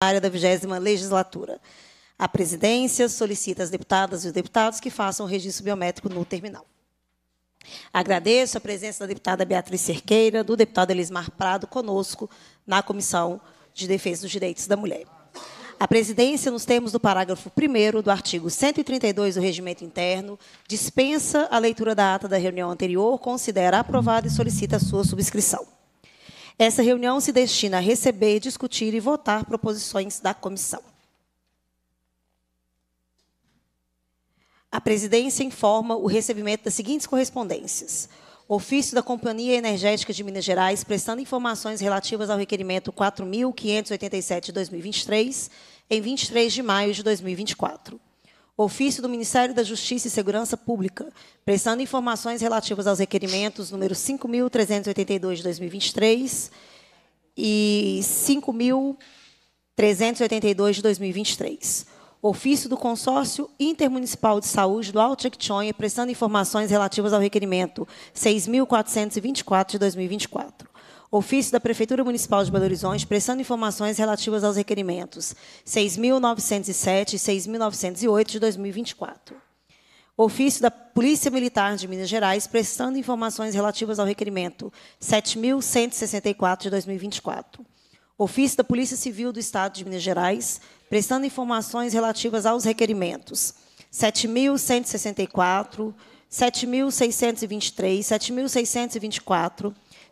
área da 20 legislatura. A presidência solicita às deputadas e os deputados que façam o registro biométrico no terminal. Agradeço a presença da deputada Beatriz Cerqueira, do deputado Elismar Prado, conosco na Comissão de Defesa dos Direitos da Mulher. A presidência, nos termos do parágrafo 1 do artigo 132 do Regimento Interno, dispensa a leitura da ata da reunião anterior, considera aprovada e solicita a sua subscrição. Essa reunião se destina a receber, discutir e votar proposições da comissão. A presidência informa o recebimento das seguintes correspondências. Ofício da Companhia Energética de Minas Gerais, prestando informações relativas ao requerimento 4.587 de 2023, em 23 de maio de 2024 ofício do Ministério da Justiça e Segurança Pública, prestando informações relativas aos requerimentos número 5.382 de 2023 e 5.382 de 2023. Ofício do Consórcio Intermunicipal de Saúde do Alto Jequitinhonha, prestando informações relativas ao requerimento 6.424 de 2024 Ofício da Prefeitura Municipal de Belo Horizonte, prestando informações relativas aos requerimentos 6.907 e 6.908 de 2024. Ofício da Polícia Militar de Minas Gerais, prestando informações relativas ao requerimento 7.164 de 2024. Ofício da Polícia Civil do Estado de Minas Gerais, prestando informações relativas aos requerimentos 7.164, 7.623, 7.624,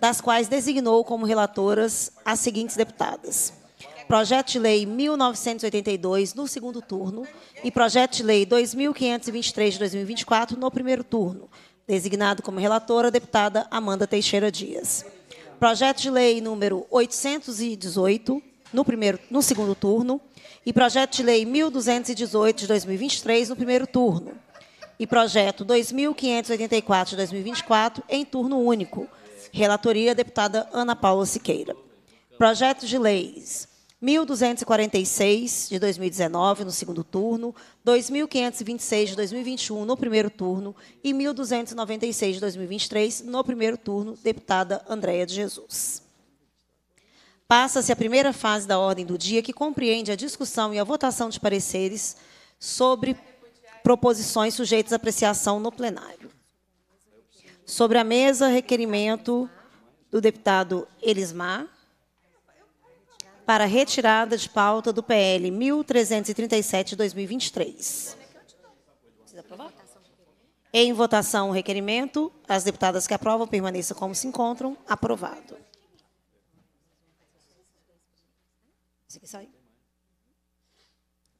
das quais designou como relatoras as seguintes deputadas. Projeto de Lei 1982, no segundo turno, e Projeto de Lei 2523 de 2024, no primeiro turno, designado como relatora a deputada Amanda Teixeira Dias. Projeto de Lei número 818, no, primeiro, no segundo turno, e Projeto de Lei 1218 de 2023, no primeiro turno, e Projeto 2584 de 2024, em turno único, Relatoria, deputada Ana Paula Siqueira. Projetos de leis. 1.246 de 2019, no segundo turno, 2.526 de 2021, no primeiro turno, e 1.296 de 2023, no primeiro turno, deputada Andréa de Jesus. Passa-se a primeira fase da ordem do dia, que compreende a discussão e a votação de pareceres sobre proposições sujeitas à apreciação no plenário. Sobre a mesa, requerimento do deputado Elismar para retirada de pauta do PL 1337-2023. Em votação o requerimento, as deputadas que aprovam permaneçam como se encontram. Aprovado.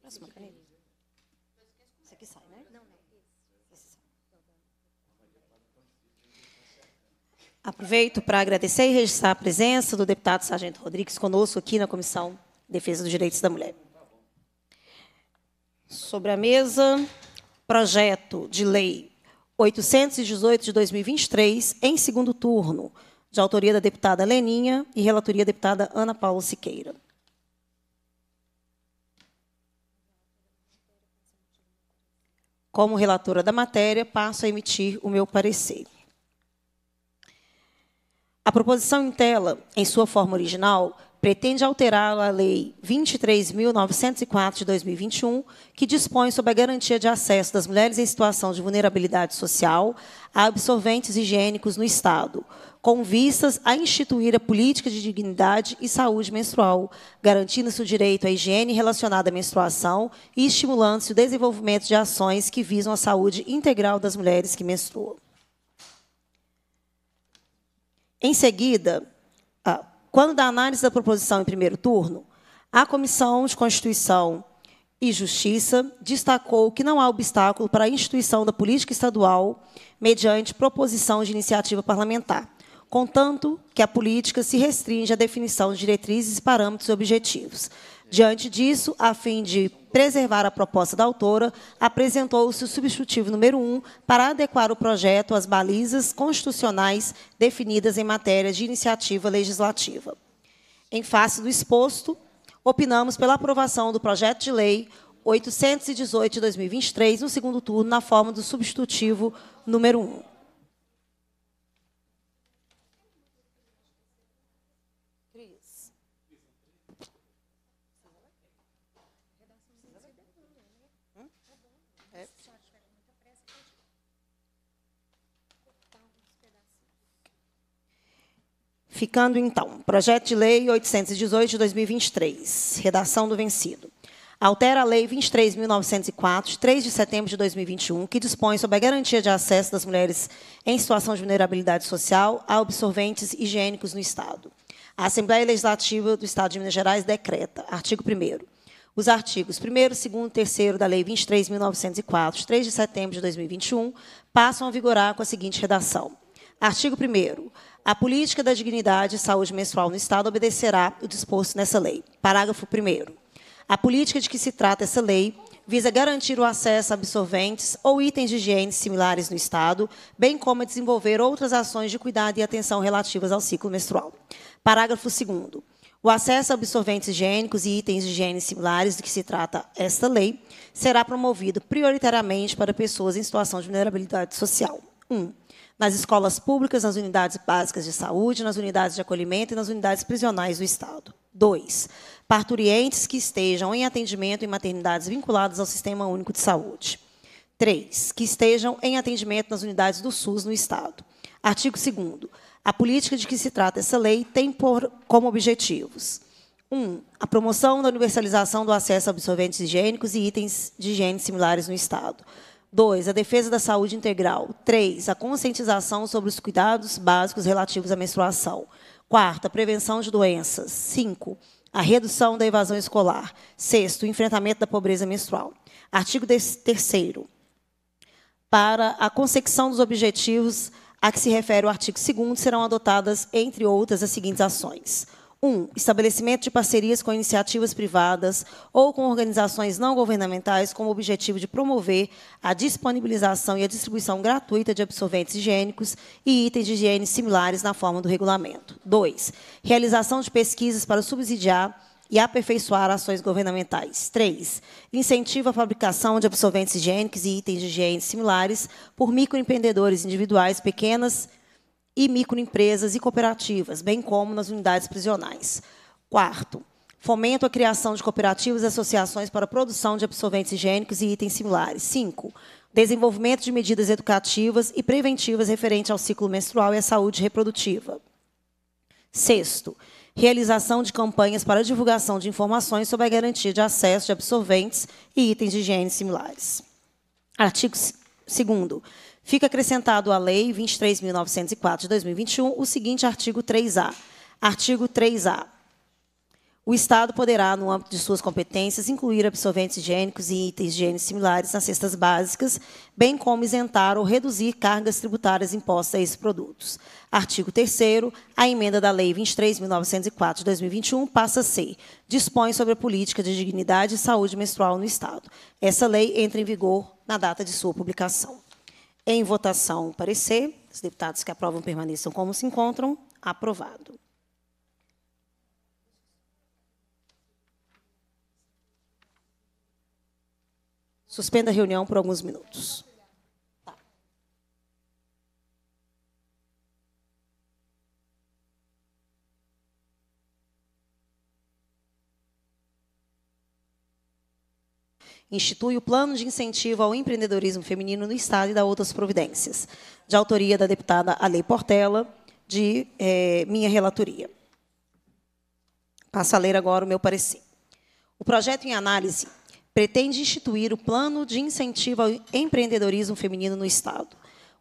Próxima caneta. Aproveito para agradecer e registrar a presença do deputado Sargento Rodrigues conosco aqui na Comissão de Defesa dos Direitos da Mulher. Sobre a mesa, projeto de lei 818 de 2023, em segundo turno, de autoria da deputada Leninha e relatoria da deputada Ana Paula Siqueira. Como relatora da matéria, passo a emitir o meu parecer. A proposição em tela, em sua forma original, pretende alterar a Lei 23.904 de 2021, que dispõe sobre a garantia de acesso das mulheres em situação de vulnerabilidade social a absorventes higiênicos no Estado, com vistas a instituir a política de dignidade e saúde menstrual, garantindo-se o direito à higiene relacionada à menstruação e estimulando-se o desenvolvimento de ações que visam a saúde integral das mulheres que menstruam. Em seguida, ah, quando da análise da proposição em primeiro turno, a Comissão de Constituição e Justiça destacou que não há obstáculo para a instituição da política estadual mediante proposição de iniciativa parlamentar, contanto que a política se restringe à definição de diretrizes e parâmetros objetivos. Diante disso, a fim de preservar a proposta da autora, apresentou-se o substitutivo número 1 para adequar o projeto às balizas constitucionais definidas em matéria de iniciativa legislativa. Em face do exposto, opinamos pela aprovação do projeto de lei 818 de 2023, no segundo turno, na forma do substitutivo número 1. Ficando então, projeto de lei 818 de 2023, redação do vencido. Altera a lei 23.904, de 3 de setembro de 2021, que dispõe sobre a garantia de acesso das mulheres em situação de vulnerabilidade social a absorventes higiênicos no Estado. A Assembleia Legislativa do Estado de Minas Gerais decreta, artigo 1 os artigos 1º, 2º e 3 da Lei 23.904, de 3 de setembro de 2021, passam a vigorar com a seguinte redação. Artigo 1 A política da dignidade e saúde menstrual no Estado obedecerá o disposto nessa lei. Parágrafo 1 A política de que se trata essa lei visa garantir o acesso a absorventes ou itens de higiene similares no Estado, bem como desenvolver outras ações de cuidado e atenção relativas ao ciclo menstrual. Parágrafo 2 o acesso a absorventes higiênicos e itens de higiene similares do que se trata esta lei será promovido prioritariamente para pessoas em situação de vulnerabilidade social. 1. Um, nas escolas públicas, nas unidades básicas de saúde, nas unidades de acolhimento e nas unidades prisionais do Estado. 2. Parturientes que estejam em atendimento em maternidades vinculadas ao Sistema Único de Saúde. 3. Que estejam em atendimento nas unidades do SUS no Estado. Artigo 2. A política de que se trata essa lei tem por, como objetivos: 1. Um, a promoção da universalização do acesso a absorventes higiênicos e itens de higiene similares no Estado. 2. A defesa da saúde integral. 3. A conscientização sobre os cuidados básicos relativos à menstruação. 4. A prevenção de doenças. 5. A redução da evasão escolar. 6. O enfrentamento da pobreza menstrual. Artigo 3. Para a consecução dos objetivos a que se refere o artigo 2, serão adotadas, entre outras, as seguintes ações. Um, estabelecimento de parcerias com iniciativas privadas ou com organizações não governamentais com o objetivo de promover a disponibilização e a distribuição gratuita de absorventes higiênicos e itens de higiene similares na forma do regulamento. Dois, realização de pesquisas para subsidiar e aperfeiçoar ações governamentais. 3. incentivo à fabricação de absorventes higiênicos e itens de higiene similares por microempreendedores individuais, pequenas e microempresas e cooperativas, bem como nas unidades prisionais. Quarto, fomento à criação de cooperativas e associações para a produção de absorventes higiênicos e itens similares. Cinco, desenvolvimento de medidas educativas e preventivas referente ao ciclo menstrual e à saúde reprodutiva. Sexto, realização de campanhas para divulgação de informações sobre a garantia de acesso de absorventes e itens de higiene similares. Artigo 2 Fica acrescentado à Lei 23.904 de 2021 o seguinte artigo 3A. Artigo 3A. O Estado poderá, no âmbito de suas competências, incluir absorventes higiênicos e itens higiênicos similares nas cestas básicas, bem como isentar ou reduzir cargas tributárias impostas a esses produtos. Artigo 3 A emenda da Lei 23.904 de 2021 passa a ser dispõe sobre a política de dignidade e saúde menstrual no Estado. Essa lei entra em vigor na data de sua publicação. Em votação, parecer. Os deputados que aprovam permaneçam como se encontram. Aprovado. Suspenda a reunião por alguns minutos. institui o Plano de Incentivo ao Empreendedorismo Feminino no Estado e dá outras providências, de autoria da deputada Alei Portela, de é, minha relatoria. Passo a ler agora o meu parecer. O projeto em análise pretende instituir o Plano de Incentivo ao Empreendedorismo Feminino no Estado.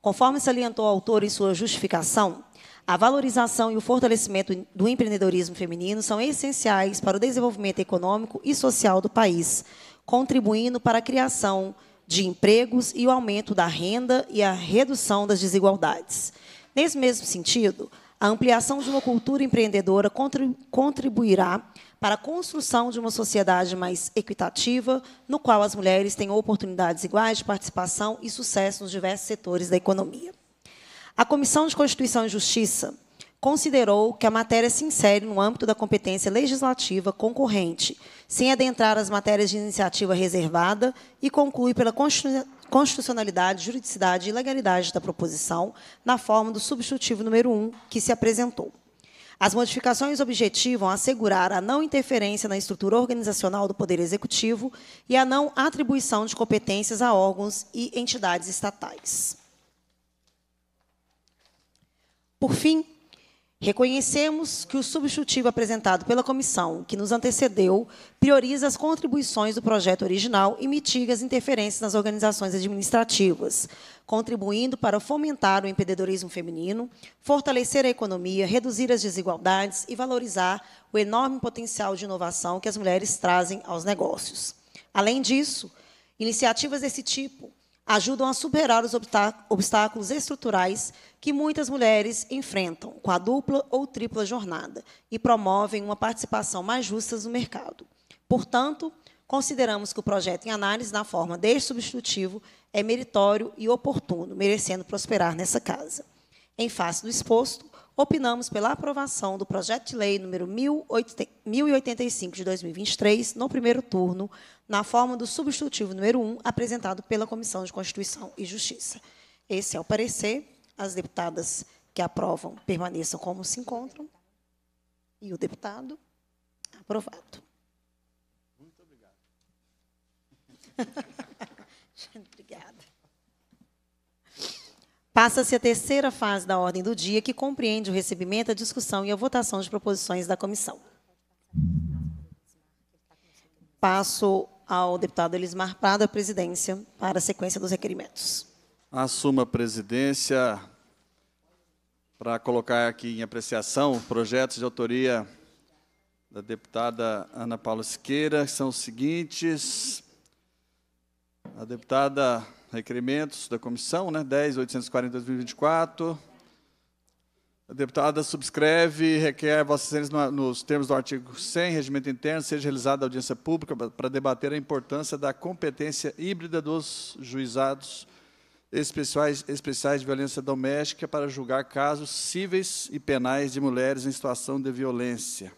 Conforme salientou o autor em sua justificação, a valorização e o fortalecimento do empreendedorismo feminino são essenciais para o desenvolvimento econômico e social do país, contribuindo para a criação de empregos e o aumento da renda e a redução das desigualdades. Nesse mesmo sentido, a ampliação de uma cultura empreendedora contribuirá para a construção de uma sociedade mais equitativa, no qual as mulheres têm oportunidades iguais de participação e sucesso nos diversos setores da economia. A Comissão de Constituição e Justiça considerou que a matéria se insere no âmbito da competência legislativa concorrente, sem adentrar as matérias de iniciativa reservada, e conclui pela constitucionalidade, juridicidade e legalidade da proposição, na forma do substitutivo número 1 que se apresentou. As modificações objetivam assegurar a não interferência na estrutura organizacional do Poder Executivo e a não atribuição de competências a órgãos e entidades estatais. Por fim, Reconhecemos que o substitutivo apresentado pela comissão, que nos antecedeu, prioriza as contribuições do projeto original e mitiga as interferências nas organizações administrativas, contribuindo para fomentar o empreendedorismo feminino, fortalecer a economia, reduzir as desigualdades e valorizar o enorme potencial de inovação que as mulheres trazem aos negócios. Além disso, iniciativas desse tipo ajudam a superar os obstáculos estruturais que muitas mulheres enfrentam com a dupla ou tripla jornada e promovem uma participação mais justa no mercado. Portanto, consideramos que o projeto em análise, na forma deste substitutivo, é meritório e oportuno, merecendo prosperar nessa casa. Em face do exposto, opinamos pela aprovação do projeto de lei número 1085 de 2023, no primeiro turno, na forma do substitutivo número 1, apresentado pela Comissão de Constituição e Justiça. Esse é o parecer. As deputadas que aprovam permaneçam como se encontram. E o deputado, aprovado. Muito obrigado. Obrigada. Passa-se a terceira fase da ordem do dia, que compreende o recebimento, a discussão e a votação de proposições da comissão. Passo ao deputado Elismar Prado, a presidência, para a sequência dos requerimentos. Assuma a presidência para colocar aqui em apreciação projetos de autoria da deputada Ana Paula Siqueira, que são os seguintes. A deputada requerimentos da comissão, né? 10.840-2024. A deputada subscreve e requer Vossa nos termos do artigo 100, regimento interno, seja realizada audiência pública para debater a importância da competência híbrida dos juizados especiais, especiais de violência doméstica para julgar casos cíveis e penais de mulheres em situação de violência.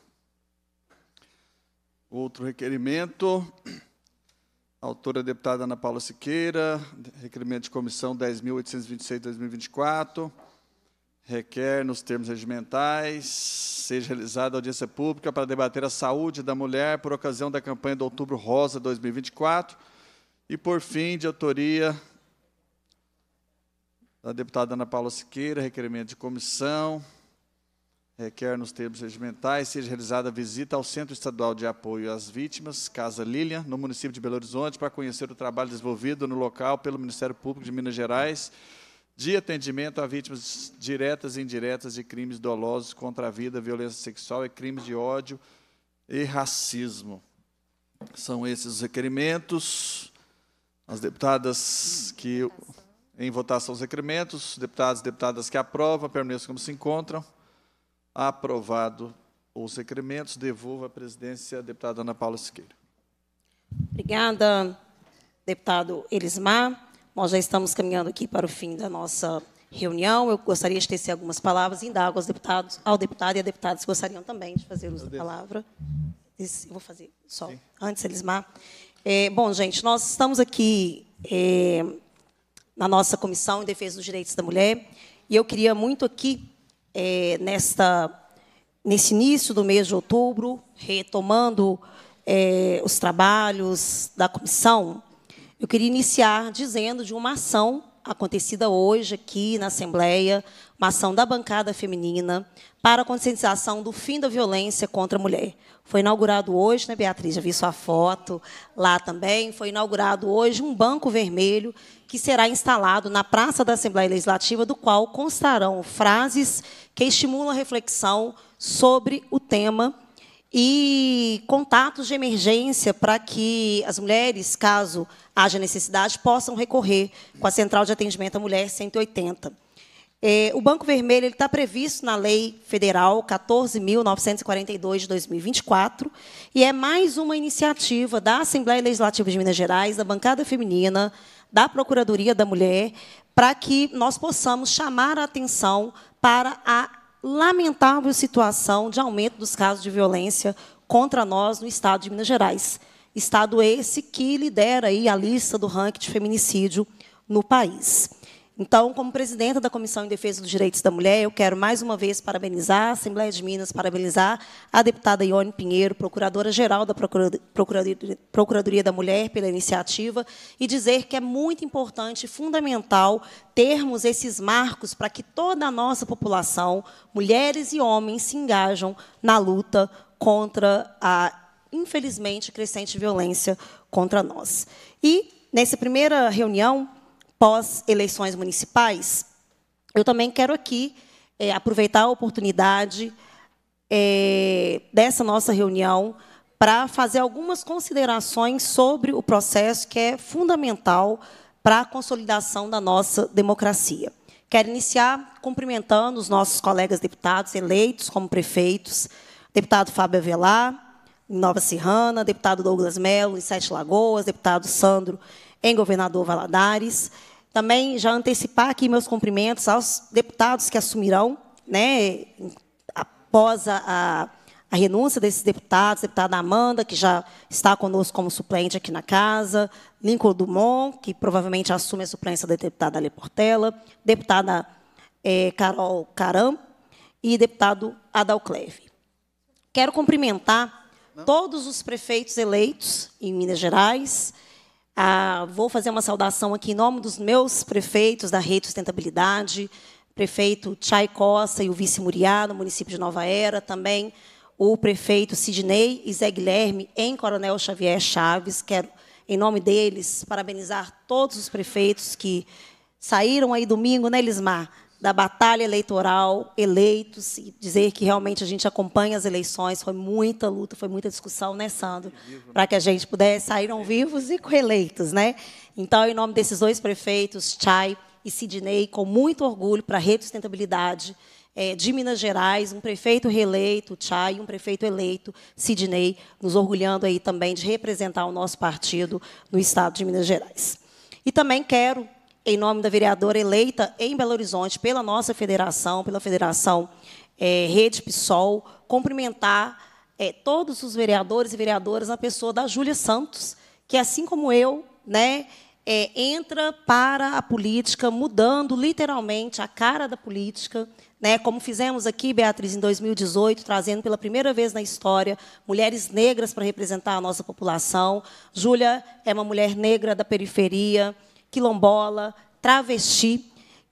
Outro requerimento Autora, deputada Ana Paula Siqueira, requerimento de comissão 10.826-2024. Requer, nos termos regimentais, seja realizada audiência pública para debater a saúde da mulher por ocasião da campanha do Outubro Rosa 2024. E, por fim, de autoria da deputada Ana Paula Siqueira, requerimento de comissão requer é, nos termos regimentais seja realizada a visita ao Centro Estadual de Apoio às Vítimas, Casa Lilian, no município de Belo Horizonte, para conhecer o trabalho desenvolvido no local pelo Ministério Público de Minas Gerais de atendimento a vítimas diretas e indiretas de crimes dolosos contra a vida, violência sexual e crimes de ódio e racismo. São esses os requerimentos. As deputadas que em votação os requerimentos, deputados e deputadas que aprovam permaneçam como se encontram aprovado os requerimentos, devolvo a presidência à deputada Ana Paula Siqueira. Obrigada, deputado Elismar. Nós já estamos caminhando aqui para o fim da nossa reunião. Eu gostaria de tecer algumas palavras e indago aos deputados, ao deputado e a deputada se gostariam também de fazer uso da palavra. eu vou fazer só Sim. antes, Elismar. É, bom, gente, nós estamos aqui é, na nossa Comissão em Defesa dos Direitos da Mulher e eu queria muito aqui é, nesta, nesse início do mês de outubro, retomando é, os trabalhos da comissão, eu queria iniciar dizendo de uma ação acontecida hoje aqui na Assembleia, uma ação da bancada feminina para a conscientização do fim da violência contra a mulher. Foi inaugurado hoje, né, Beatriz? Já vi sua foto lá também. Foi inaugurado hoje um banco vermelho que será instalado na Praça da Assembleia Legislativa, do qual constarão frases que estimulam a reflexão sobre o tema e contatos de emergência para que as mulheres, caso haja necessidade, possam recorrer com a Central de Atendimento à Mulher 180. É, o Banco Vermelho está previsto na Lei Federal 14.942 de 2024 e é mais uma iniciativa da Assembleia Legislativa de Minas Gerais, da bancada feminina, da Procuradoria da Mulher, para que nós possamos chamar a atenção para a lamentável situação de aumento dos casos de violência contra nós no estado de Minas Gerais. Estado esse que lidera aí a lista do ranking de feminicídio no país. Então, como presidenta da Comissão em Defesa dos Direitos da Mulher, eu quero mais uma vez parabenizar a Assembleia de Minas, parabenizar a deputada Ione Pinheiro, procuradora-geral da Procuradoria, da Mulher, pela iniciativa, e dizer que é muito importante e fundamental termos esses marcos para que toda a nossa população, mulheres e homens, se engajam na luta contra a, infelizmente, crescente violência contra nós. E, nessa primeira reunião, pós-eleições municipais, eu também quero aqui é, aproveitar a oportunidade é, dessa nossa reunião para fazer algumas considerações sobre o processo que é fundamental para a consolidação da nossa democracia. Quero iniciar cumprimentando os nossos colegas deputados eleitos como prefeitos, deputado Fábio Avelar, em Nova Serrana, deputado Douglas Melo, em Sete Lagoas, deputado Sandro em Governador Valadares. Também já antecipar aqui meus cumprimentos aos deputados que assumirão, né, após a, a, a renúncia desses deputados, deputada Amanda, que já está conosco como suplente aqui na casa, Lincoln Dumont, que provavelmente assume a suplência da deputada Ale Portela, deputada é, Carol Caram e deputado Adalcleve. Quero cumprimentar Não. todos os prefeitos eleitos em Minas Gerais, ah, vou fazer uma saudação aqui em nome dos meus prefeitos da Rede Sustentabilidade, prefeito Chay Costa e o vice Muriá, no município de Nova Era, também o prefeito Sidney e Zé Guilherme, em Coronel Xavier Chaves. Quero, em nome deles, parabenizar todos os prefeitos que saíram aí domingo, né, Elismar? da batalha eleitoral, eleitos, e dizer que realmente a gente acompanha as eleições. Foi muita luta, foi muita discussão, né, Sandro? Para que a gente pudesse saíram vivos e eleitos, né? Então, em nome desses dois prefeitos, Chay e Sidney, com muito orgulho para a Rede Sustentabilidade é, de Minas Gerais, um prefeito reeleito, Chay, e um prefeito eleito, Sidney, nos orgulhando aí também de representar o nosso partido no estado de Minas Gerais. E também quero em nome da vereadora eleita em Belo Horizonte pela nossa federação, pela Federação é, Rede PSOL, cumprimentar é, todos os vereadores e vereadoras na pessoa da Júlia Santos, que, assim como eu, né, é, entra para a política, mudando literalmente a cara da política, né, como fizemos aqui, Beatriz, em 2018, trazendo pela primeira vez na história mulheres negras para representar a nossa população. Júlia é uma mulher negra da periferia, quilombola, travesti,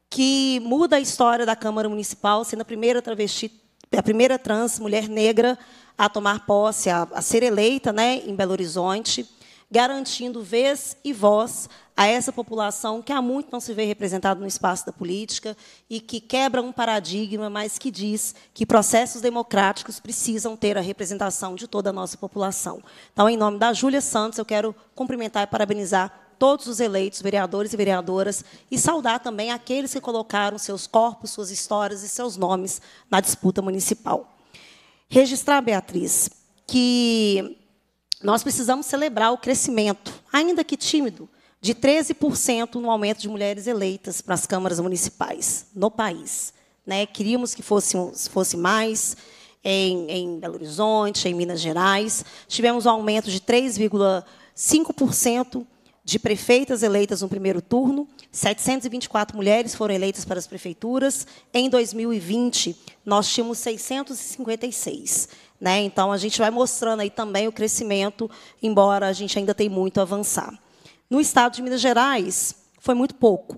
que muda a história da Câmara Municipal, sendo a primeira travesti, a primeira trans mulher negra a tomar posse, a, a ser eleita, né, em Belo Horizonte, garantindo vez e voz a essa população que há muito não se vê representada no espaço da política e que quebra um paradigma, mas que diz que processos democráticos precisam ter a representação de toda a nossa população. Então, em nome da Júlia Santos, eu quero cumprimentar e parabenizar todos os eleitos, vereadores e vereadoras, e saudar também aqueles que colocaram seus corpos, suas histórias e seus nomes na disputa municipal. Registrar, Beatriz, que nós precisamos celebrar o crescimento, ainda que tímido, de 13% no aumento de mulheres eleitas para as câmaras municipais no país. Né? Queríamos que fosse, fosse mais em, em Belo Horizonte, em Minas Gerais. Tivemos um aumento de 3,5% de prefeitas eleitas no primeiro turno, 724 mulheres foram eleitas para as prefeituras. Em 2020, nós tínhamos 656. Né? Então, a gente vai mostrando aí também o crescimento, embora a gente ainda tenha muito a avançar. No estado de Minas Gerais, foi muito pouco.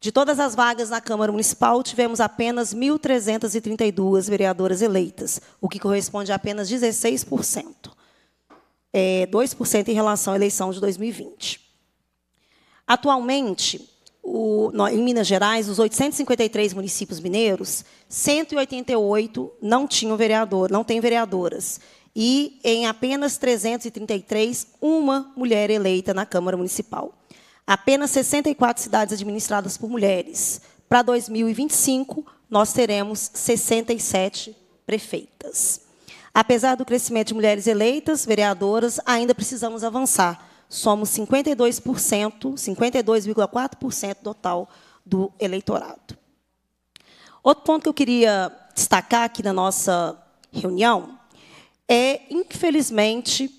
De todas as vagas na Câmara Municipal, tivemos apenas 1.332 vereadoras eleitas, o que corresponde a apenas 16%. É, 2% em relação à eleição de 2020. Atualmente, o, em Minas Gerais, os 853 municípios mineiros, 188 não tinham vereador, não têm vereadoras. E em apenas 333, uma mulher eleita na Câmara Municipal. Apenas 64 cidades administradas por mulheres. Para 2025, nós teremos 67 prefeitas. Apesar do crescimento de mulheres eleitas, vereadoras, ainda precisamos avançar somos 52%, 52,4% total do eleitorado. Outro ponto que eu queria destacar aqui na nossa reunião é, infelizmente,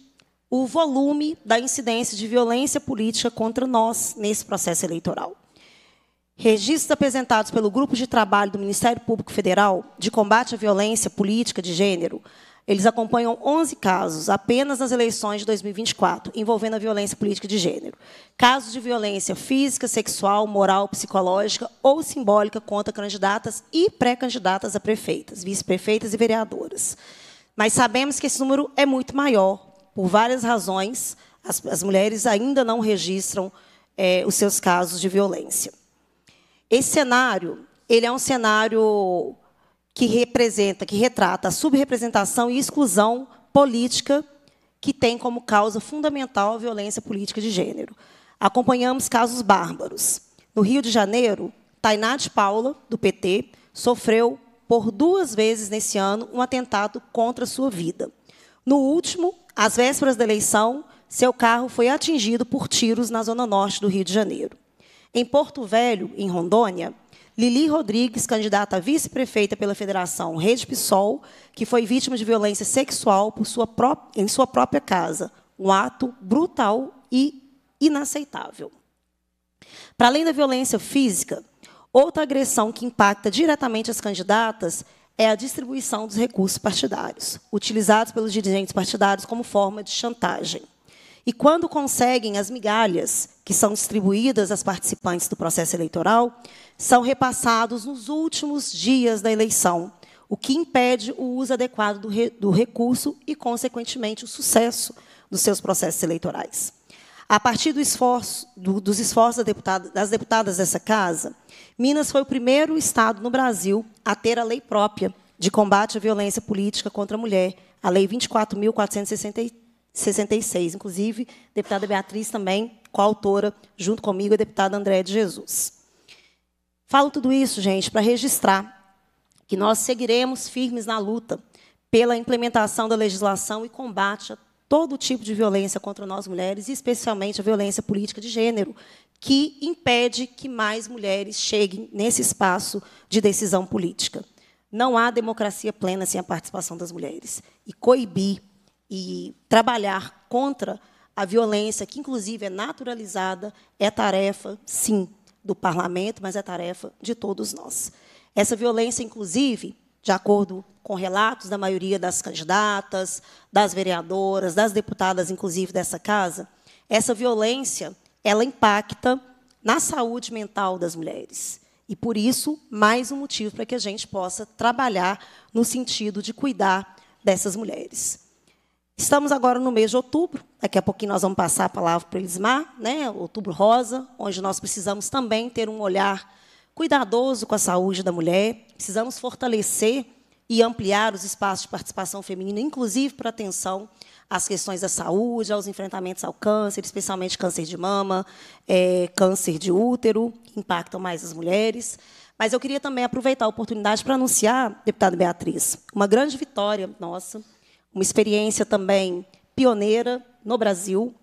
o volume da incidência de violência política contra nós nesse processo eleitoral. Registros apresentados pelo Grupo de Trabalho do Ministério Público Federal de Combate à Violência Política de Gênero eles acompanham 11 casos apenas nas eleições de 2024 envolvendo a violência política de gênero. Casos de violência física, sexual, moral, psicológica ou simbólica contra candidatas e pré-candidatas a prefeitas, vice-prefeitas e vereadoras. Mas sabemos que esse número é muito maior, por várias razões. As, as mulheres ainda não registram é, os seus casos de violência. Esse cenário ele é um cenário que representa, que retrata a subrepresentação e exclusão política que tem como causa fundamental a violência política de gênero. Acompanhamos casos bárbaros. No Rio de Janeiro, Tainá de Paula, do PT, sofreu por duas vezes nesse ano um atentado contra sua vida. No último, às vésperas da eleição, seu carro foi atingido por tiros na zona norte do Rio de Janeiro. Em Porto Velho, em Rondônia, Lili Rodrigues, candidata a vice-prefeita pela Federação Rede PSOL, que foi vítima de violência sexual sua em sua própria casa. Um ato brutal e inaceitável. Para além da violência física, outra agressão que impacta diretamente as candidatas é a distribuição dos recursos partidários, utilizados pelos dirigentes partidários como forma de chantagem. E quando conseguem as migalhas que são distribuídas às participantes do processo eleitoral, são repassados nos últimos dias da eleição, o que impede o uso adequado do, re, do recurso e, consequentemente, o sucesso dos seus processos eleitorais. A partir do esforço, do, dos esforços da deputada, das deputadas dessa casa, Minas foi o primeiro estado no Brasil a ter a lei própria de combate à violência política contra a mulher, a Lei 24.463 66. Inclusive, deputada Beatriz também, coautora, junto comigo, a deputada Andréa de Jesus. Falo tudo isso, gente, para registrar que nós seguiremos firmes na luta pela implementação da legislação e combate a todo tipo de violência contra nós mulheres, e especialmente a violência política de gênero, que impede que mais mulheres cheguem nesse espaço de decisão política. Não há democracia plena sem a participação das mulheres. E coibir e trabalhar contra a violência, que inclusive é naturalizada, é tarefa, sim, do parlamento, mas é tarefa de todos nós. Essa violência, inclusive, de acordo com relatos da maioria das candidatas, das vereadoras, das deputadas, inclusive dessa casa, essa violência ela impacta na saúde mental das mulheres. E por isso, mais um motivo para que a gente possa trabalhar no sentido de cuidar dessas mulheres. Estamos agora no mês de outubro, daqui a pouquinho nós vamos passar a palavra para o Elismar, né? outubro rosa, onde nós precisamos também ter um olhar cuidadoso com a saúde da mulher, precisamos fortalecer e ampliar os espaços de participação feminina, inclusive para atenção às questões da saúde, aos enfrentamentos ao câncer, especialmente câncer de mama, é, câncer de útero, que impactam mais as mulheres. Mas eu queria também aproveitar a oportunidade para anunciar, deputada Beatriz, uma grande vitória nossa uma experiência também pioneira no Brasil,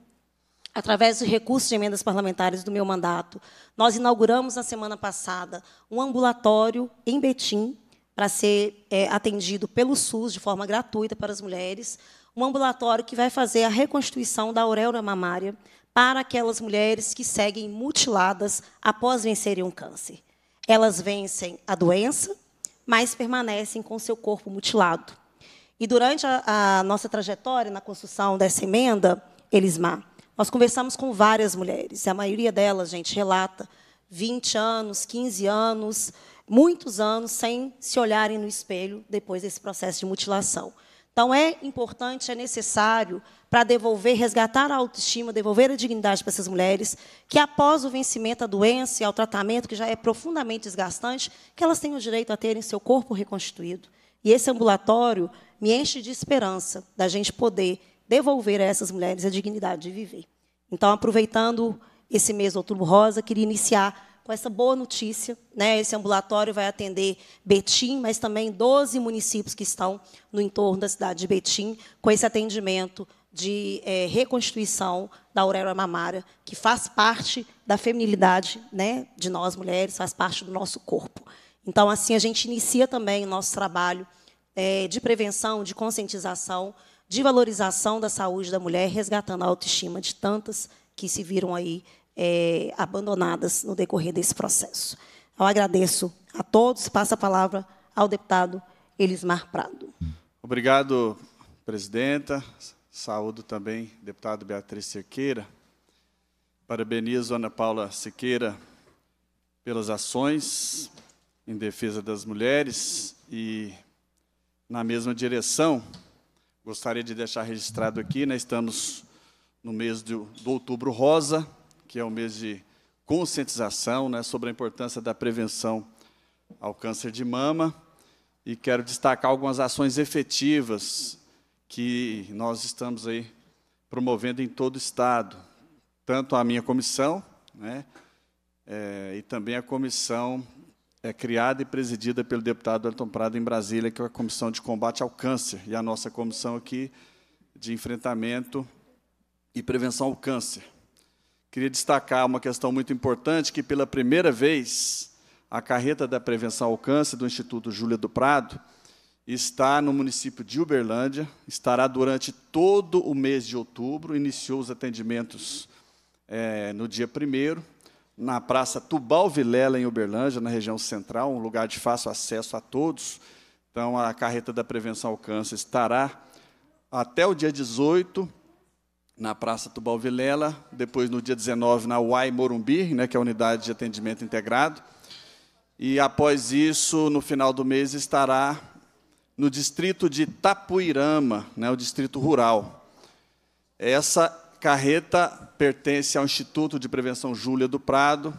através do recurso de emendas parlamentares do meu mandato. Nós inauguramos na semana passada um ambulatório em Betim para ser é, atendido pelo SUS de forma gratuita para as mulheres, um ambulatório que vai fazer a reconstituição da auréola mamária para aquelas mulheres que seguem mutiladas após vencerem um câncer. Elas vencem a doença, mas permanecem com seu corpo mutilado. E durante a, a nossa trajetória na construção dessa emenda, Elismar, nós conversamos com várias mulheres, e a maioria delas, gente, relata 20 anos, 15 anos, muitos anos sem se olharem no espelho depois desse processo de mutilação. Então, é importante, é necessário para devolver, resgatar a autoestima, devolver a dignidade para essas mulheres, que após o vencimento à doença e ao tratamento, que já é profundamente desgastante, que elas tenham o direito a terem seu corpo reconstituído, e esse ambulatório me enche de esperança da gente poder devolver a essas mulheres a dignidade de viver. Então, aproveitando esse mês de Outubro Rosa, queria iniciar com essa boa notícia. Né? Esse ambulatório vai atender Betim, mas também 12 municípios que estão no entorno da cidade de Betim, com esse atendimento de é, reconstituição da auréola mamária, que faz parte da feminilidade né, de nós mulheres, faz parte do nosso corpo. Então, assim, a gente inicia também o nosso trabalho é, de prevenção, de conscientização, de valorização da saúde da mulher, resgatando a autoestima de tantas que se viram aí é, abandonadas no decorrer desse processo. Eu agradeço a todos. Passa a palavra ao deputado Elismar Prado. Obrigado, presidenta. Saúdo também deputado Beatriz Sequeira. Parabenizo Ana Paula Sequeira pelas ações, em defesa das mulheres e na mesma direção, gostaria de deixar registrado aqui, né, estamos no mês do, do outubro rosa, que é o mês de conscientização né, sobre a importância da prevenção ao câncer de mama, e quero destacar algumas ações efetivas que nós estamos aí promovendo em todo o Estado, tanto a minha comissão, né, é, e também a comissão é criada e presidida pelo deputado Elton Prado em Brasília, que é a Comissão de Combate ao Câncer, e a nossa comissão aqui de enfrentamento e prevenção ao câncer. Queria destacar uma questão muito importante, que pela primeira vez a carreta da prevenção ao câncer do Instituto Júlia do Prado está no município de Uberlândia, estará durante todo o mês de outubro, iniciou os atendimentos é, no dia primeiro, na Praça Tubal Vilela, em Uberlândia, na região central, um lugar de fácil acesso a todos. Então, a carreta da prevenção ao câncer estará até o dia 18 na Praça Tubal Vilela, depois no dia 19 na UAI Morumbi, né, que é a Unidade de Atendimento Integrado. E após isso, no final do mês, estará no distrito de Tapuirama, né, o distrito rural. Essa carreta pertence ao Instituto de Prevenção Júlia do Prado,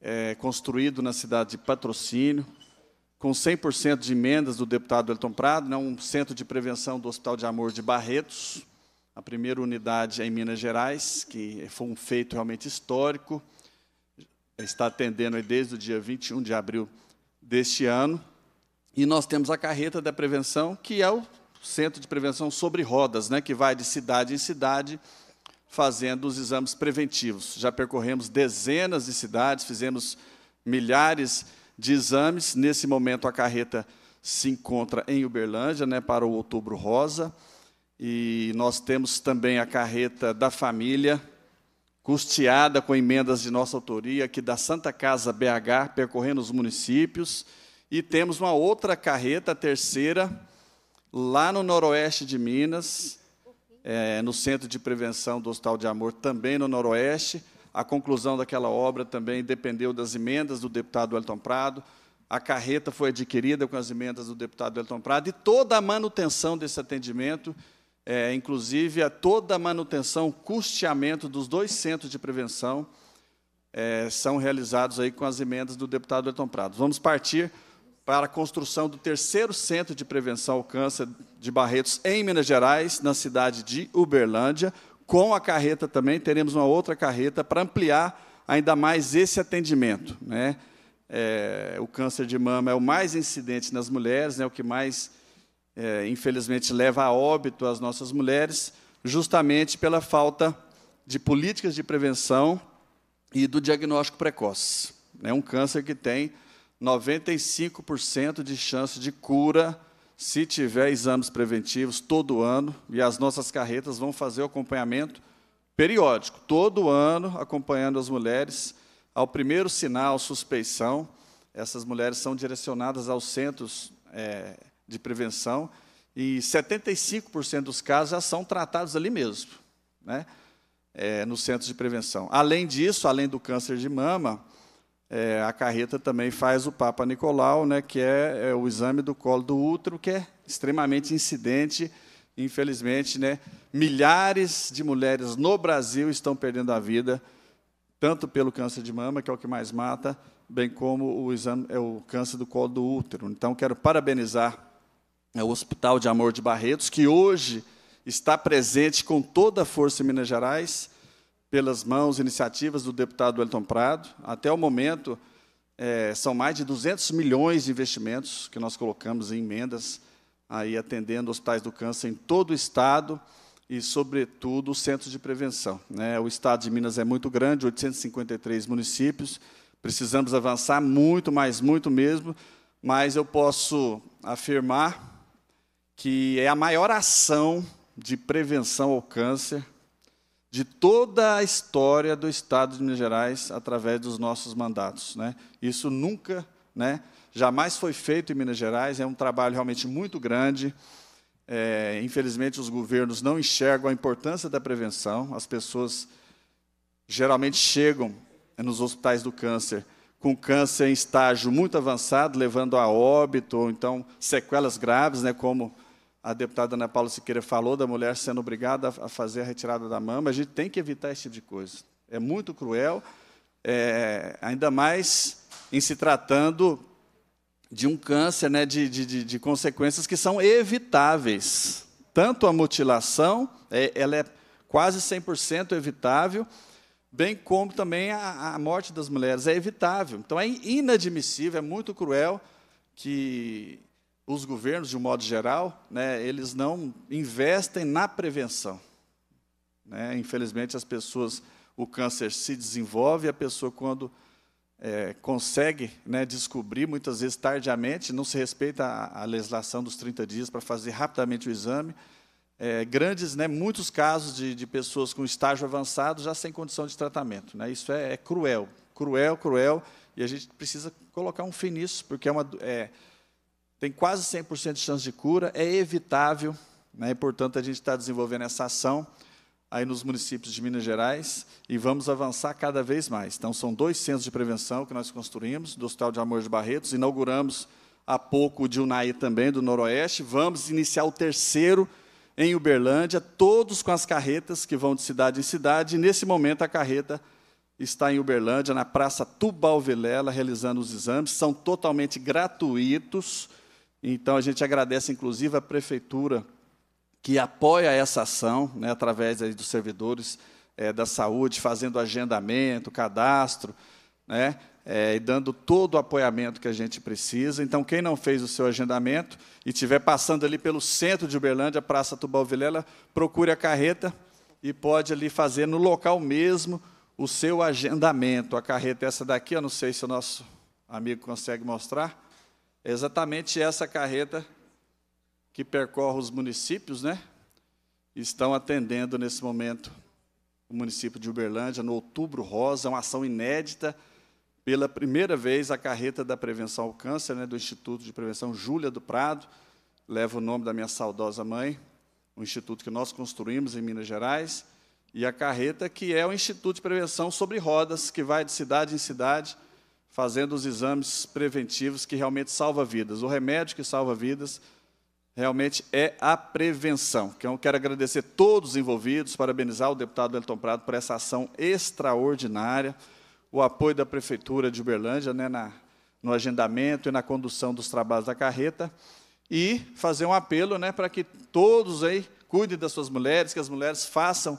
é, construído na cidade de Patrocínio, com 100% de emendas do deputado Elton Prado, né, um centro de prevenção do Hospital de Amor de Barretos, a primeira unidade é em Minas Gerais, que foi um feito realmente histórico, está atendendo desde o dia 21 de abril deste ano. E nós temos a carreta da prevenção, que é o centro de prevenção sobre rodas, né, que vai de cidade em cidade, fazendo os exames preventivos. Já percorremos dezenas de cidades, fizemos milhares de exames. Nesse momento, a carreta se encontra em Uberlândia, né, para o Outubro Rosa. E nós temos também a carreta da família, custeada com emendas de nossa autoria, aqui da Santa Casa BH, percorrendo os municípios. E temos uma outra carreta, a terceira, lá no noroeste de Minas, é, no Centro de Prevenção do Hospital de Amor, também no Noroeste. A conclusão daquela obra também dependeu das emendas do deputado Elton Prado. A carreta foi adquirida com as emendas do deputado Elton Prado e toda a manutenção desse atendimento, é, inclusive a toda a manutenção, custeamento dos dois centros de prevenção, é, são realizados aí com as emendas do deputado Elton Prado. Vamos partir para a construção do terceiro centro de prevenção ao câncer de Barretos em Minas Gerais, na cidade de Uberlândia. Com a carreta também teremos uma outra carreta para ampliar ainda mais esse atendimento. Né? É, o câncer de mama é o mais incidente nas mulheres, né, o que mais, é, infelizmente, leva a óbito as nossas mulheres, justamente pela falta de políticas de prevenção e do diagnóstico precoce. É um câncer que tem 95% de chance de cura se tiver exames preventivos todo ano, e as nossas carretas vão fazer o acompanhamento periódico, todo ano, acompanhando as mulheres. Ao primeiro sinal, suspeição, essas mulheres são direcionadas aos centros é, de prevenção, e 75% dos casos já são tratados ali mesmo, né? É, nos centros de prevenção. Além disso, além do câncer de mama, é, a carreta também faz o Papa Nicolau, né, que é, é, o exame do colo do útero, que é extremamente incidente. Infelizmente, né, milhares de mulheres no Brasil estão perdendo a vida, tanto pelo câncer de mama, que é o que mais mata, bem como o, exame, é o câncer do colo do útero. Então, quero parabenizar é, o Hospital de Amor de Barretos, que hoje está presente com toda a força em Minas Gerais pelas mãos iniciativas do deputado Elton Prado. Até o momento, é, são mais de 200 milhões de investimentos que nós colocamos em emendas, aí atendendo hospitais do câncer em todo o Estado e, sobretudo, os centros de prevenção. Né? O Estado de Minas é muito grande, 853 municípios, precisamos avançar muito, mais muito mesmo, mas eu posso afirmar que é a maior ação de prevenção ao câncer de toda a história do Estado de Minas Gerais através dos nossos mandatos. Né? Isso nunca, né, jamais foi feito em Minas Gerais, é um trabalho realmente muito grande. É, infelizmente, os governos não enxergam a importância da prevenção. As pessoas geralmente chegam é, nos hospitais do câncer com câncer em estágio muito avançado, levando a óbito, ou então sequelas graves, né, como a deputada Ana Paula Siqueira falou da mulher sendo obrigada a fazer a retirada da mama. A gente tem que evitar esse tipo de coisa. É muito cruel, é, ainda mais em se tratando de um câncer, né, de, de, de, consequências que são evitáveis. Tanto a mutilação, é, ela é quase 100% evitável, bem como também a, a morte das mulheres, é evitável. Então é inadmissível, é muito cruel que os governos, de um modo geral, né, eles não investem na prevenção. Né? Infelizmente, as pessoas, o câncer se desenvolve, e a pessoa, quando é, consegue né, descobrir, muitas vezes tardiamente, não se respeita a, a legislação dos 30 dias para fazer rapidamente o exame. É, grandes, né, muitos casos de, de, pessoas com estágio avançado já sem condição de tratamento. Né? Isso é, é, cruel, cruel, cruel, e a gente precisa colocar um fim nisso, porque é uma. É, tem quase 100% de chance de cura, é evitável, né? e, portanto, a gente está desenvolvendo essa ação aí nos municípios de Minas Gerais e vamos avançar cada vez mais. Então, são dois centros de prevenção que nós construímos, do Hospital de Amor de Barretos, inauguramos há pouco o de Unaí também, do Noroeste, vamos iniciar o terceiro em Uberlândia, todos com as carretas que vão de cidade em cidade, e nesse momento a carreta está em Uberlândia, na Praça Tubal Vilela, realizando os exames, são totalmente gratuitos, então a gente agradece inclusive a prefeitura que apoia essa ação, né, através aí, dos servidores é, da saúde, fazendo agendamento, cadastro, né, é, e dando todo o apoiamento que a gente precisa. Então, quem não fez o seu agendamento e estiver passando ali pelo centro de Uberlândia, Praça Tubal Vilela, procure a carreta e pode ali fazer no local mesmo o seu agendamento. A carreta é essa daqui, eu não sei se o nosso amigo consegue mostrar. É exatamente essa carreta que percorre os municípios, né? Estão atendendo nesse momento o município de Uberlândia, no Outubro Rosa, uma ação inédita. Pela primeira vez, a carreta da prevenção ao câncer, né, do Instituto de Prevenção Júlia do Prado, leva o nome da minha saudosa mãe, um instituto que nós construímos em Minas Gerais, e a carreta que é o Instituto de Prevenção sobre Rodas, que vai de cidade em cidade, fazendo os exames preventivos que realmente salva vidas. O remédio que salva vidas realmente é a prevenção. Então, quero agradecer todos os envolvidos, parabenizar o deputado Elton Prado por essa ação extraordinária, o apoio da Prefeitura de Uberlândia né, na, no agendamento e na condução dos trabalhos da carreta, e fazer um apelo né, para que todos aí cuidem das suas mulheres, que as mulheres façam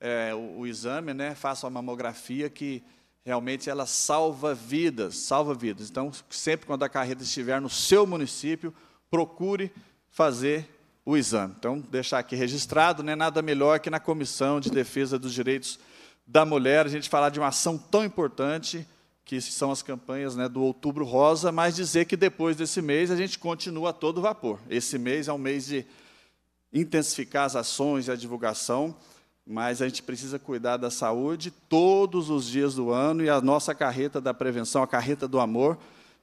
é, o, o exame, né, façam a mamografia, que realmente ela salva vidas, salva vidas. Então, sempre quando a carreta estiver no seu município, procure fazer o exame. Então, deixar aqui registrado, né, nada melhor que na Comissão de Defesa dos Direitos da Mulher, a gente falar de uma ação tão importante, que são as campanhas né, do Outubro Rosa, mas dizer que depois desse mês a gente continua a todo vapor. Esse mês é um mês de intensificar as ações e a divulgação, mas a gente precisa cuidar da saúde todos os dias do ano e a nossa carreta da prevenção, a carreta do amor,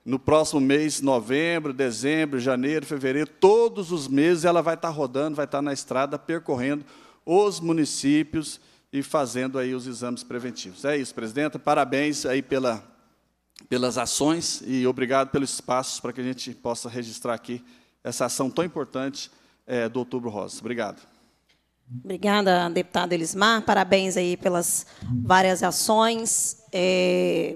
no próximo mês, novembro, dezembro, janeiro, fevereiro, todos os meses ela vai estar rodando, vai estar na estrada percorrendo os municípios e fazendo aí os exames preventivos. É isso, presidenta. Parabéns aí pela, pelas ações e obrigado pelos espaços para que a gente possa registrar aqui essa ação tão importante é, do Outubro Rosa. Obrigado. Obrigada, deputada Elismar. Parabéns aí pelas várias ações é,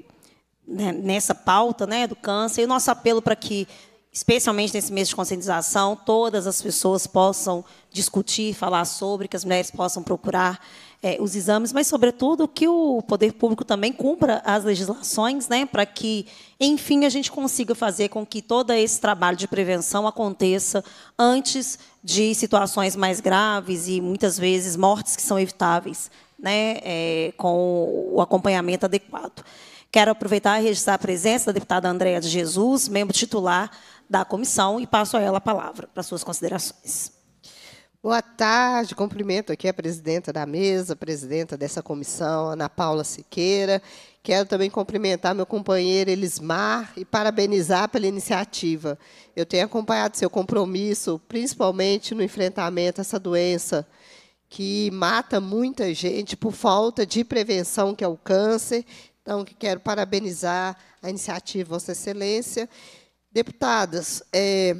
né, nessa pauta né, do câncer. E o nosso apelo para que, especialmente nesse mês de conscientização, todas as pessoas possam discutir, falar sobre, que as mulheres possam procurar é, os exames, mas, sobretudo, que o poder público também cumpra as legislações né, para que, enfim, a gente consiga fazer com que todo esse trabalho de prevenção aconteça antes de situações mais graves e muitas vezes mortes que são evitáveis, né, é, com o acompanhamento adequado. Quero aproveitar e registrar a presença da deputada Andréa de Jesus, membro titular da comissão, e passo a ela a palavra para suas considerações. Boa tarde, cumprimento aqui a presidenta da mesa, presidenta dessa comissão, Ana Paula Siqueira, Quero também cumprimentar meu companheiro Elismar e parabenizar pela iniciativa. Eu tenho acompanhado seu compromisso, principalmente no enfrentamento a essa doença que mata muita gente por falta de prevenção, que é o câncer. Então, quero parabenizar a iniciativa Vossa Excelência. Deputadas, é,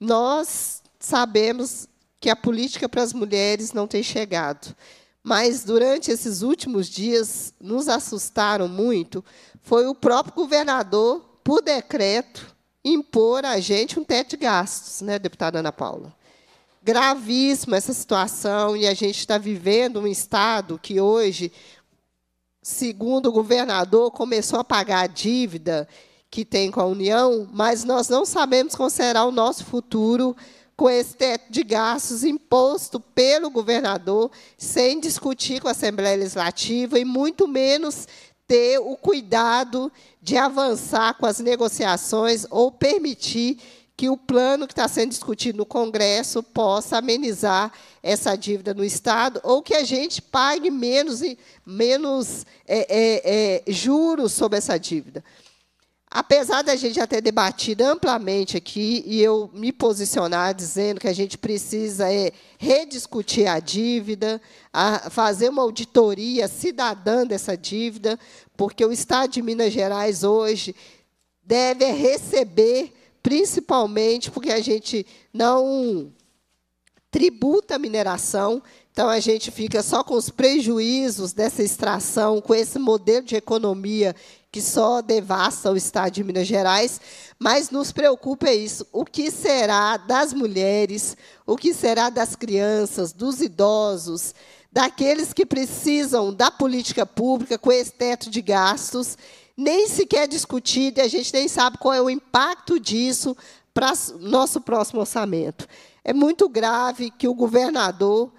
nós sabemos que a política para as mulheres não tem chegado mas durante esses últimos dias nos assustaram muito, foi o próprio governador, por decreto, impor a gente um teto de gastos, né, deputada Ana Paula? Gravíssima essa situação, e a gente está vivendo um Estado que hoje, segundo o governador, começou a pagar a dívida que tem com a União, mas nós não sabemos qual será o nosso futuro com esse teto de gastos imposto pelo governador, sem discutir com a Assembleia Legislativa e muito menos ter o cuidado de avançar com as negociações ou permitir que o plano que está sendo discutido no Congresso possa amenizar essa dívida no Estado ou que a gente pague menos, menos é, é, é, juros sobre essa dívida apesar da gente já ter debatido amplamente aqui e eu me posicionar dizendo que a gente precisa é, rediscutir a dívida, a fazer uma auditoria cidadã dessa dívida, porque o Estado de Minas Gerais hoje deve é receber, principalmente porque a gente não tributa a mineração, então a gente fica só com os prejuízos dessa extração, com esse modelo de economia que só devassa o estado de Minas Gerais, mas nos preocupa é isso: o que será das mulheres, o que será das crianças, dos idosos, daqueles que precisam da política pública com esse teto de gastos, nem sequer discutido, e a gente nem sabe qual é o impacto disso para nosso próximo orçamento. É muito grave que o governador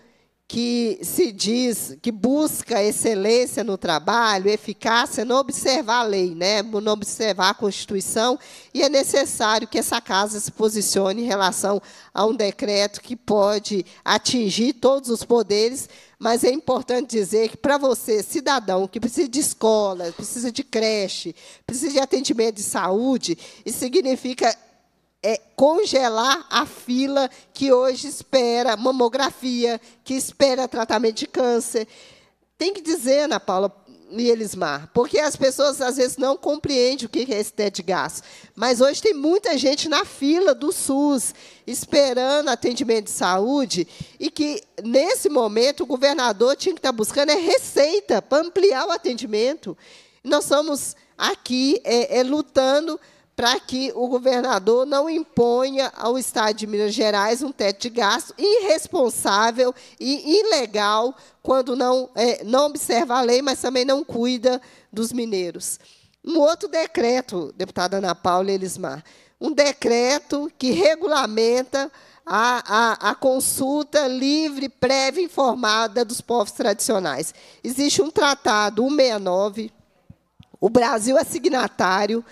que se diz que busca excelência no trabalho, eficácia, não observar a lei, né? não observar a Constituição, e é necessário que essa casa se posicione em relação a um decreto que pode atingir todos os poderes, mas é importante dizer que, para você, cidadão, que precisa de escola, precisa de creche, precisa de atendimento de saúde, isso significa é, congelar a fila que hoje espera mamografia, que espera tratamento de câncer. Tem que dizer, Ana Paula e Elismar, porque as pessoas às vezes não compreendem o que é esse teto de Mas hoje tem muita gente na fila do SUS, esperando atendimento de saúde, e que, nesse momento, o governador tinha que estar tá buscando é receita para ampliar o atendimento. Nós somos aqui é, é, lutando para que o governador não imponha ao Estado de Minas Gerais um teto de gasto irresponsável e ilegal quando não, é, não observa a lei, mas também não cuida dos mineiros. Um outro decreto, deputada Ana Paula Elismar, um decreto que regulamenta a, a, a consulta livre, prévia e informada dos povos tradicionais. Existe um tratado, 169, o Brasil é signatário,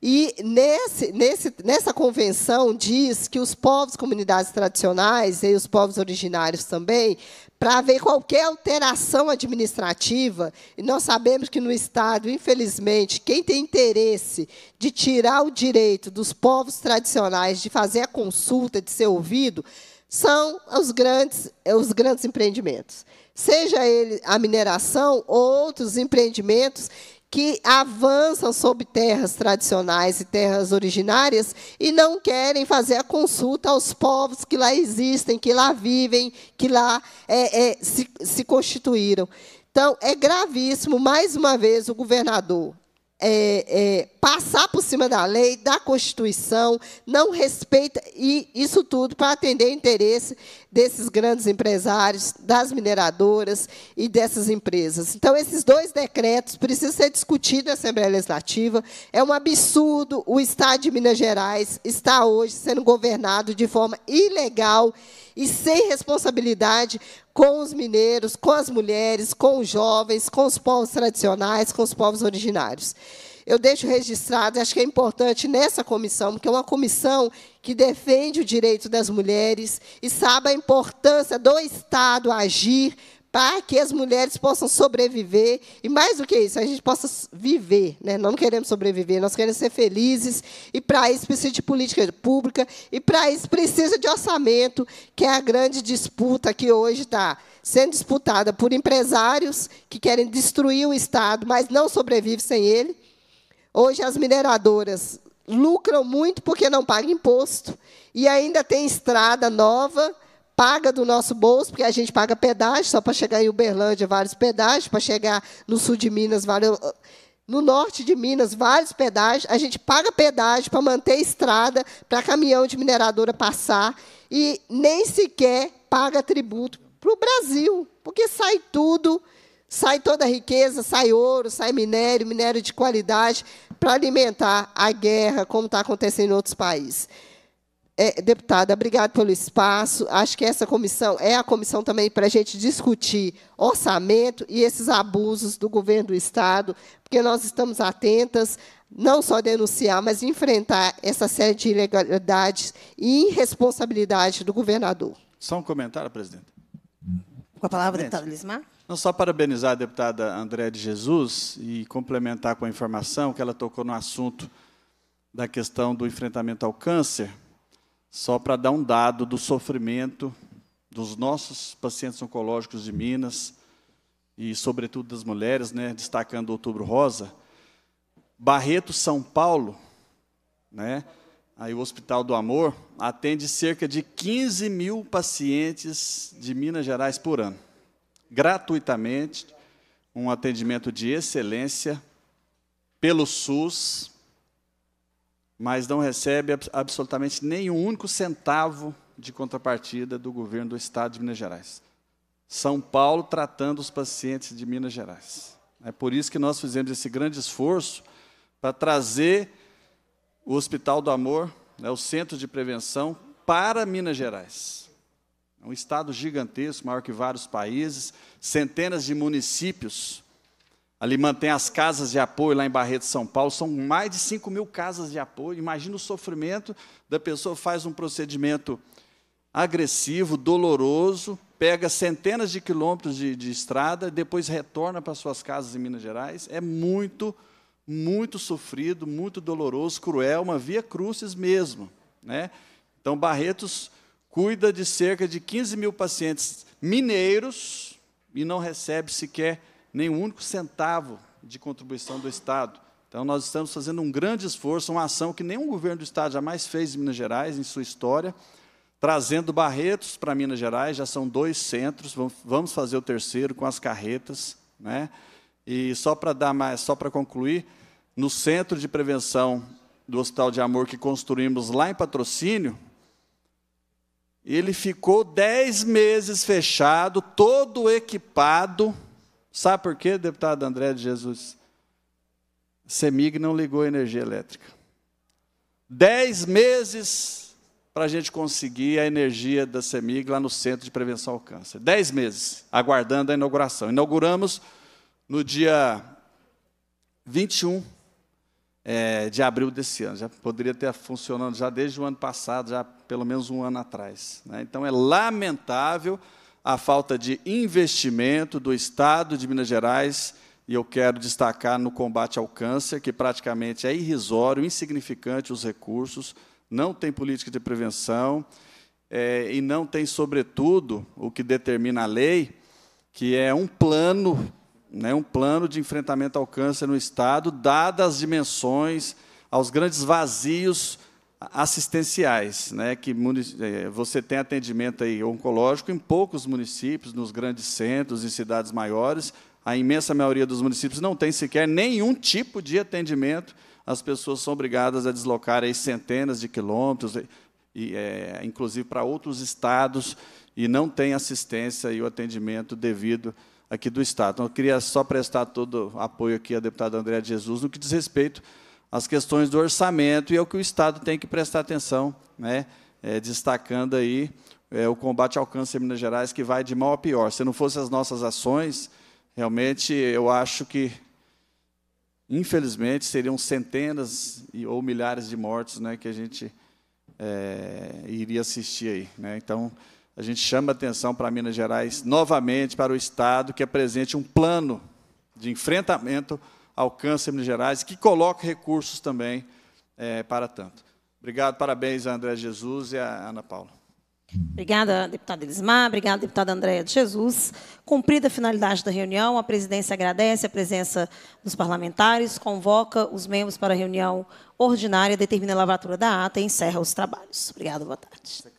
e nesse, nesse, nessa convenção diz que os povos, comunidades tradicionais e os povos originários também, para haver qualquer alteração administrativa, e nós sabemos que no Estado, infelizmente, quem tem interesse de tirar o direito dos povos tradicionais de fazer a consulta, de ser ouvido, são os grandes, os grandes empreendimentos. Seja ele a mineração ou outros empreendimentos que avançam sobre terras tradicionais e terras originárias e não querem fazer a consulta aos povos que lá existem, que lá vivem, que lá é, é, se, se, constituíram. Então, é gravíssimo, mais uma vez, o governador é, é passar por cima da lei, da Constituição, não respeita e isso tudo para atender interesse desses grandes empresários, das mineradoras e dessas empresas. Então, esses dois decretos precisam ser discutidos na Assembleia Legislativa. É um absurdo o Estado de Minas Gerais está hoje sendo governado de forma ilegal e sem responsabilidade com os mineiros, com as mulheres, com os jovens, com os povos tradicionais, com os povos originários eu deixo registrado, acho que é importante nessa comissão, porque é uma comissão que defende o direito das mulheres e sabe a importância do Estado agir para que as mulheres possam sobreviver e mais do que isso, a gente possa viver, né? Não queremos sobreviver, nós queremos ser felizes e para isso precisa de política pública e para isso precisa de orçamento, que é a grande disputa que hoje está sendo disputada por empresários que querem destruir o Estado, mas não sobrevive sem ele Hoje as mineradoras lucram muito porque não pagam imposto e ainda tem estrada nova, paga do nosso bolso, porque a gente paga pedágio, só para chegar em Uberlândia vários pedágios, para chegar no sul de Minas, vários, no norte de Minas, vários pedágios. A gente paga pedágio para manter estrada, para caminhão de mineradora passar e nem sequer paga tributo para o Brasil, porque sai tudo Sai toda a riqueza, sai ouro, sai minério, minério de qualidade, para alimentar a guerra, como está acontecendo em outros países. É, deputada, obrigado pelo espaço. Acho que essa comissão é a comissão também para a gente discutir orçamento e esses abusos do governo do Estado, porque nós estamos atentas não só denunciar, mas enfrentar essa série de ilegalidades e irresponsabilidade do governador. Só um comentário, presidente. Com a palavra, deputado Lismar. Não só parabenizar a deputada André de Jesus e complementar com a informação que ela tocou no assunto da questão do enfrentamento ao câncer, só para dar um dado do sofrimento dos nossos pacientes oncológicos de Minas e, sobretudo, das mulheres, né, destacando o Outubro Rosa. Barreto, São Paulo, né, aí o Hospital do Amor, atende cerca de 15 mil pacientes de Minas Gerais por ano gratuitamente um atendimento de excelência pelo SUS, mas não recebe absolutamente nenhum único centavo de contrapartida do governo do estado de Minas Gerais. São Paulo tratando os pacientes de Minas Gerais. É por isso que nós fizemos esse grande esforço para trazer o Hospital do Amor, né, o Centro de Prevenção, para Minas Gerais. É um estado gigantesco, maior que vários países, centenas de municípios. Ali mantém as casas de apoio lá em Barreto, São Paulo. São mais de 5 mil casas de apoio. Imagina o sofrimento da pessoa, faz um procedimento agressivo, doloroso, pega centenas de quilômetros de, de estrada, depois retorna para suas casas em Minas Gerais. É muito, muito sofrido, muito doloroso, cruel, uma via crucis mesmo. Né? Então, Barretos cuida de cerca de 15 mil pacientes mineiros e não recebe sequer nenhum único centavo de contribuição do Estado. Então, nós estamos fazendo um grande esforço, uma ação que nenhum governo do Estado jamais fez em Minas Gerais, em sua história, trazendo Barretos para Minas Gerais, já são dois centros, vamos fazer o terceiro com as carretas. Né? E só para dar mais, só para concluir, no centro de prevenção do Hospital de Amor que construímos lá em patrocínio, ele ficou dez meses fechado, todo equipado. Sabe por quê, deputado André de Jesus? Semig não ligou a energia elétrica. Dez meses para a gente conseguir a energia da Semig lá no Centro de Prevenção ao Câncer. Dez meses, aguardando a inauguração. Inauguramos no dia 21 é, de abril desse ano. Já poderia ter funcionando já desde o ano passado, já pelo menos um ano atrás. Né? Então é lamentável a falta de investimento do Estado de Minas Gerais e eu quero destacar no combate ao câncer, que praticamente é irrisório, insignificante os recursos, não tem política de prevenção é, e não tem, sobretudo, o que determina a lei, que é um plano né, um plano de enfrentamento ao câncer no Estado, dadas as dimensões, aos grandes vazios assistenciais, né, que eh, você tem atendimento aí oncológico em poucos municípios, nos grandes centros, em cidades maiores, a imensa maioria dos municípios não tem sequer nenhum tipo de atendimento. As pessoas são obrigadas a deslocar aí centenas de quilômetros, eh, e, é, inclusive para outros estados, e não tem assistência e o atendimento devido aqui do Estado. Então, eu queria só prestar todo o apoio aqui à deputada Andréa de Jesus no que diz respeito às questões do orçamento e ao é que o Estado tem que prestar atenção, né? É, destacando aí é, o combate ao câncer em Minas Gerais, que vai de mal a pior. Se não fossem as nossas ações, realmente eu acho que, infelizmente, seriam centenas ou milhares de mortes né, que a gente é, iria assistir aí. Né? Então, a gente chama atenção para Minas Gerais novamente, para o Estado, que apresente um plano de enfrentamento ao câncer em Minas Gerais, que coloque recursos também é, para tanto. Obrigado, parabéns a André Jesus e a Ana Paula. Obrigada, deputada Elismar. Obrigada, deputada Andréa de Jesus. Cumprida a finalidade da reunião, a presidência agradece a presença dos parlamentares, convoca os membros para a reunião ordinária, determina a lavatura da ata e encerra os trabalhos. Obrigada, boa tarde.